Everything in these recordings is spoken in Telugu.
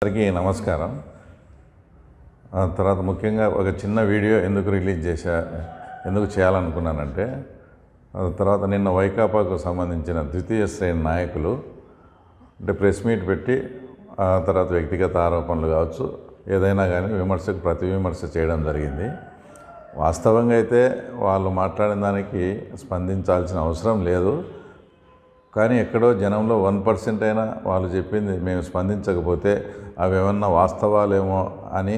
అందరికీ నమస్కారం తర్వాత ముఖ్యంగా ఒక చిన్న వీడియో ఎందుకు రిలీజ్ చేశా ఎందుకు చేయాలనుకున్నానంటే తర్వాత నిన్న వైకాపాకు సంబంధించిన ద్వితీయ శ్రేణి నాయకులు అంటే ప్రెస్ మీట్ పెట్టి ఆ తర్వాత వ్యక్తిగత ఆరోపణలు కావచ్చు ఏదైనా కానీ విమర్శకు ప్రతి విమర్శ చేయడం జరిగింది వాస్తవంగా అయితే వాళ్ళు మాట్లాడిన దానికి స్పందించాల్సిన అవసరం లేదు కానీ ఎక్కడో జనంలో వన్ పర్సెంట్ అయినా వాళ్ళు చెప్పింది మేము స్పందించకపోతే అవి ఏమన్నా వాస్తవాలేమో అని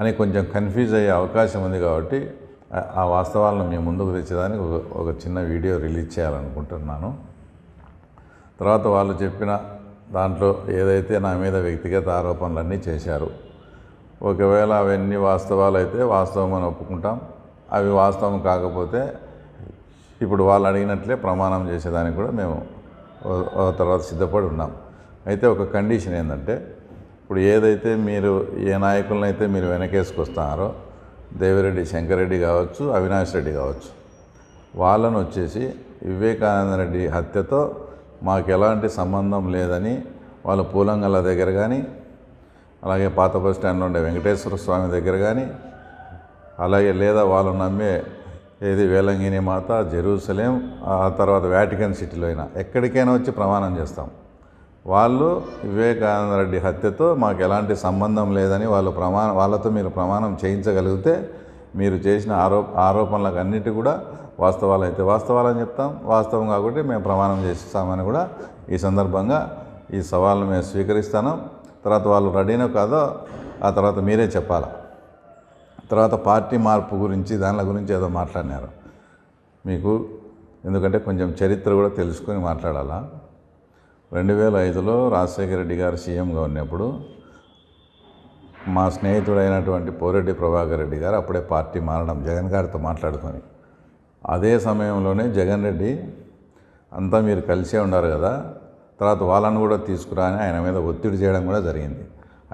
అని కొంచెం కన్ఫ్యూజ్ అయ్యే అవకాశం ఉంది కాబట్టి ఆ వాస్తవాలను మేము ముందుకు తెచ్చేదానికి ఒక చిన్న వీడియో రిలీజ్ చేయాలనుకుంటున్నాను తర్వాత వాళ్ళు చెప్పిన దాంట్లో ఏదైతే నా మీద వ్యక్తిగత ఆరోపణలన్నీ చేశారు ఒకవేళ అవన్నీ వాస్తవాలు అయితే వాస్తవం అని ఒప్పుకుంటాం అవి వాస్తవం కాకపోతే ఇప్పుడు వాళ్ళు అడిగినట్లే ప్రమాణం చేసేదానికి కూడా మేము తర్వాత సిద్ధపడి ఉన్నాం అయితే ఒక కండిషన్ ఏంటంటే ఇప్పుడు ఏదైతే మీరు ఏ నాయకులను అయితే మీరు వెనకేసుకొస్తున్నారో దేవిరెడ్డి శంకరెడ్డి కావచ్చు అవినాష్ రెడ్డి కావచ్చు వాళ్ళను వచ్చేసి వివేకానంద రెడ్డి హత్యతో మాకు ఎలాంటి సంబంధం లేదని వాళ్ళు పూలంగల దగ్గర కానీ అలాగే పాత బస్ స్టాండ్లో ఉండే వెంకటేశ్వర స్వామి దగ్గర కానీ అలాగే లేదా వాళ్ళు నమ్మే ఏది వేలంగిని మాత జెరూసలేం ఆ తర్వాత వ్యాటికన్ సిటీలో అయినా ఎక్కడికైనా వచ్చి ప్రమాణం చేస్తాం వాళ్ళు వివేకానంద రెడ్డి హత్యతో మాకు ఎలాంటి సంబంధం లేదని వాళ్ళు ప్రమాణ వాళ్ళతో మీరు ప్రమాణం చేయించగలిగితే మీరు చేసిన ఆరో ఆరోపణలకు అన్నిటి కూడా వాస్తవాలు అయితే వాస్తవాలని చెప్తాం వాస్తవం కాబట్టి మేము ప్రమాణం చేస్తామని కూడా ఈ సందర్భంగా ఈ సవాళ్ళు మేము స్వీకరిస్తాను తర్వాత వాళ్ళు రెడీనో కాదో ఆ తర్వాత మీరే చెప్పాలా తర్వాత పార్టీ మార్పు గురించి దాని గురించి ఏదో మాట్లాడినారు మీకు ఎందుకంటే కొంచెం చరిత్ర కూడా తెలుసుకొని మాట్లాడాలా రెండు వేల ఐదులో రాజశేఖర రెడ్డి గారు సీఎంగా ఉన్నప్పుడు మా స్నేహితుడైనటువంటి పోరెడ్డి ప్రభాకర్ రెడ్డి గారు అప్పుడే పార్టీ మారడం జగన్ గారితో మాట్లాడుకొని అదే సమయంలోనే జగన్ రెడ్డి అంతా మీరు కలిసే ఉన్నారు కదా తర్వాత వాళ్ళను కూడా తీసుకురా అని ఆయన మీద ఒత్తిడి చేయడం కూడా జరిగింది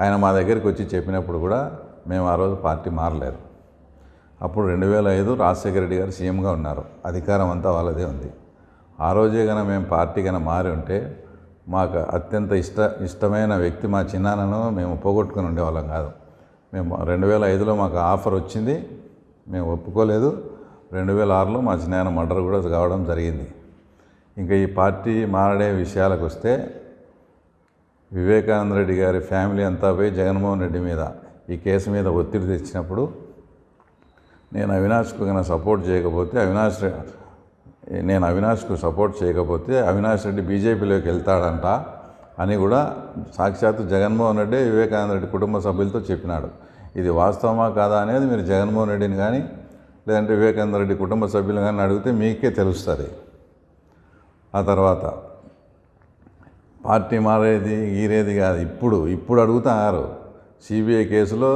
ఆయన మా దగ్గరికి వచ్చి చెప్పినప్పుడు కూడా మేము ఆ రోజు పార్టీ మారలేదు అప్పుడు రెండు వేల ఐదు రాజశేఖర రెడ్డి గారు సీఎంగా ఉన్నారు అధికారం అంతా వాళ్ళదే ఉంది ఆ రోజే కనుక మేము పార్టీ కనుక మారి ఉంటే మాకు అత్యంత ఇష్ట ఇష్టమైన వ్యక్తి మా చిన్నాన్నను మేము పోగొట్టుకుని ఉండేవాళ్ళం కాదు మేము రెండు వేల ఐదులో మాకు ఆఫర్ వచ్చింది మేము ఒప్పుకోలేదు రెండు వేల ఆరులో మా చిన్నాయన మర్డర్ కూడా కావడం జరిగింది ఇంకా ఈ పార్టీ మారడే విషయాలకు వస్తే వివేకానంద రెడ్డి గారి ఫ్యామిలీ అంతా పోయి జగన్మోహన్ రెడ్డి మీద ఈ కేసు మీద ఒత్తిడి తెచ్చినప్పుడు నేను అవినాష్కు కనుక సపోర్ట్ చేయకపోతే అవినాష్ నేను అవినాష్కు సపోర్ట్ చేయకపోతే అవినాష్ రెడ్డి బీజేపీలోకి వెళ్తాడంట అని కూడా సాక్షాత్తు జగన్మోహన్ రెడ్డి వివేకానంద రెడ్డి కుటుంబ సభ్యులతో చెప్పినాడు ఇది వాస్తవమా కాదా అనేది మీరు జగన్మోహన్ రెడ్డిని కానీ లేదంటే వివేకానంద రెడ్డి కుటుంబ సభ్యులు కానీ అడిగితే మీకే తెలుస్తుంది ఆ తర్వాత పార్టీ మారేది గీరేది కాదు ఇప్పుడు ఇప్పుడు ఆరు సిబిఐ కేసులో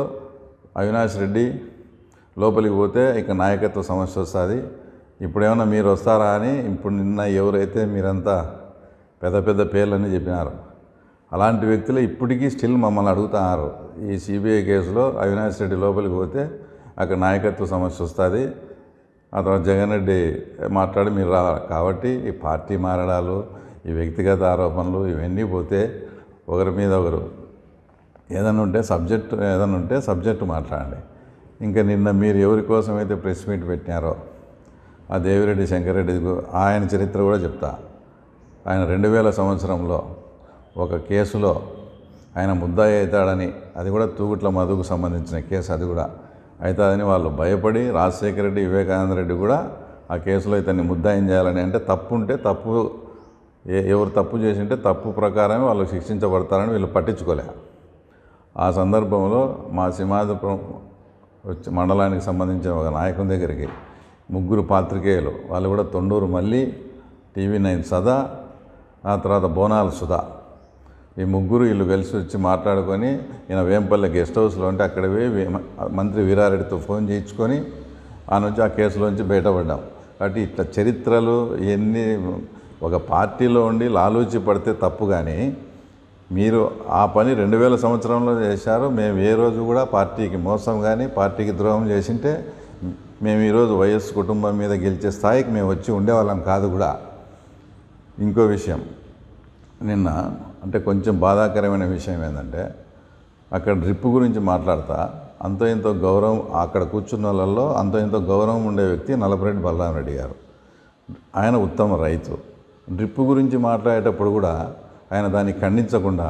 అవినాష్ రెడ్డి లోపలికి పోతే ఇక నాయకత్వ సమస్య వస్తుంది ఇప్పుడేమన్నా మీరు వస్తారా అని ఇప్పుడు నిన్న ఎవరైతే మీరంతా పెద్ద పెద్ద పేర్లని చెప్పినారు అలాంటి వ్యక్తులు ఇప్పటికీ స్టిల్ మమ్మల్ని అడుగుతున్నారు ఈ సిబిఐ కేసులో అవినాష్ రెడ్డి లోపలికి పోతే అక్కడ నాయకత్వ సమస్య వస్తుంది ఆ తర్వాత జగన్ రెడ్డి మాట్లాడి మీరు రా కాబట్టి ఈ పార్టీ మారడాలు ఈ వ్యక్తిగత ఆరోపణలు ఇవన్నీ పోతే ఒకరి మీద ఒకరు ఏదైనా ఉంటే సబ్జెక్టు ఏదైనా ఉంటే సబ్జెక్ట్ మాట్లాడండి ఇంకా నిన్న మీరు ఎవరి కోసం అయితే ప్రెస్ మీట్ పెట్టినారో ఆ దేవిరెడ్డి శంకరెడ్డి ఆయన చరిత్ర కూడా చెప్తా ఆయన రెండు వేల సంవత్సరంలో ఒక కేసులో ఆయన ముద్దాయి అవుతాడని అది కూడా తూగుట్ల మధుకు సంబంధించిన కేసు అది కూడా అవుతుందని వాళ్ళు భయపడి రాజశేఖర రెడ్డి వివేకానంద రెడ్డి కూడా ఆ కేసులో ఇతన్ని ముద్దాయం చేయాలని అంటే తప్పు ఉంటే తప్పు ఎవరు తప్పు చేసింటే తప్పు ప్రకారమే వాళ్ళు శిక్షించబడతారని వీళ్ళు పట్టించుకోలేదు ఆ సందర్భంలో మా సింహాద్రిపురం మండలానికి సంబంధించిన ఒక నాయకుని దగ్గరికి ముగ్గురు పాత్రికేయులు వాళ్ళు కూడా తొండూరు మళ్ళీ టీవీ నైన్ సదా ఆ తర్వాత బోనాల సుధా ఈ ముగ్గురు వీళ్ళు కలిసి వచ్చి మాట్లాడుకొని ఈయన వేంపల్లె గెస్ట్ హౌస్లో ఉంటే అక్కడవే మంత్రి వీరారెడ్డితో ఫోన్ చేయించుకొని ఆ నుంచి ఆ కేసులోంచి బయటపడ్డాం కాబట్టి ఇట్లా చరిత్రలు ఇవన్నీ ఒక పార్టీలో ఉండి లాలూచి పడితే తప్పు కానీ మీరు ఆ పని రెండు వేల సంవత్సరంలో చేశారు మేము ఏ రోజు కూడా పార్టీకి మోసం కానీ పార్టీకి ద్రోహం చేసింటే మేము ఈరోజు వైఎస్ కుటుంబం మీద గెలిచే స్థాయికి మేము వచ్చి ఉండేవాళ్ళం కాదు కూడా ఇంకో విషయం నిన్న అంటే కొంచెం బాధాకరమైన విషయం ఏంటంటే అక్కడ డ్రిప్ గురించి మాట్లాడతా అంతో ఎంతో గౌరవం అక్కడ కూర్చున్న వాళ్ళల్లో అంతో ఎంతో గౌరవం ఉండే వ్యక్తి నలపరెడ్డి బలరామరెడ్డి గారు ఆయన ఉత్తమ రైతు డ్రిప్ గురించి మాట్లాడేటప్పుడు కూడా ఆయన దాన్ని ఖండించకుండా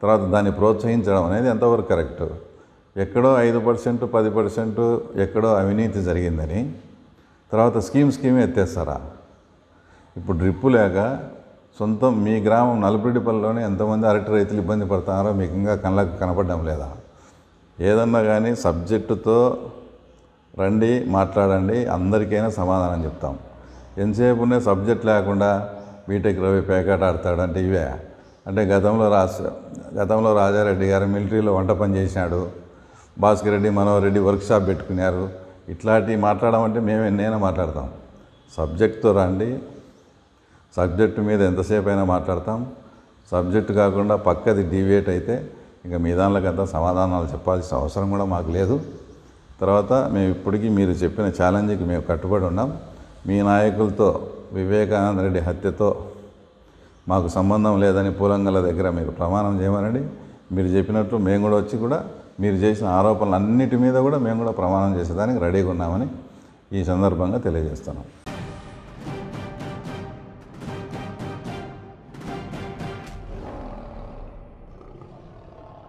తర్వాత దాన్ని ప్రోత్సహించడం అనేది ఎంతవరకు కరెక్ట్ ఎక్కడో ఐదు పర్సెంట్ పది పర్సెంట్ ఎక్కడో అవినీతి జరిగిందని తర్వాత స్కీమ్ స్కీమ్ ఎత్తేస్తారా ఇప్పుడు డ్రిప్పు లేక సొంతం మీ గ్రామం నలుపుడిపల్లిలోనే ఎంతమంది అరటి రైతులు ఇబ్బంది పడుతున్నారో మీకు ఇంకా కళ్ళకు కనపడడం లేదా ఏదన్నా కానీ సబ్జెక్టుతో రండి మాట్లాడండి అందరికైనా సమాధానం చెప్తాం ఎంతసేపునే సబ్జెక్ట్ లేకుండా బీటెక్ రవి పేకాట ఆడతాడంటే ఇవే అంటే గతంలో రాజ గతంలో రాజారెడ్డి గారు మిలిటరీలో వంట పని చేసినాడు భాస్కర్ రెడ్డి మనోహర్ రెడ్డి వర్క్షాప్ పెట్టుకున్నారు ఇట్లాంటివి మాట్లాడమంటే మేము ఎన్నైనా మాట్లాడతాం సబ్జెక్ట్తో రండి సబ్జెక్టు మీద ఎంతసేపు అయినా మాట్లాడతాం సబ్జెక్టు కాకుండా పక్కది డివేట్ అయితే ఇంకా మీ దానిలకంతా సమాధానాలు చెప్పాల్సిన అవసరం కూడా మాకు లేదు తర్వాత మేము ఇప్పటికీ మీరు చెప్పిన ఛాలెంజ్కి మేము కట్టుబడి ఉన్నాం మీ నాయకులతో వివేకానంద రెడ్డి హత్యతో మాకు సంబంధం లేదని పూలంగల దగ్గర మీరు ప్రమాణం చేయమనండి మీరు చెప్పినట్లు మేము కూడా వచ్చి కూడా మీరు చేసిన ఆరోపణలు అన్నిటి మీద కూడా మేము కూడా ప్రమాణం చేసేదానికి రెడీగా ఉన్నామని ఈ సందర్భంగా తెలియజేస్తున్నాం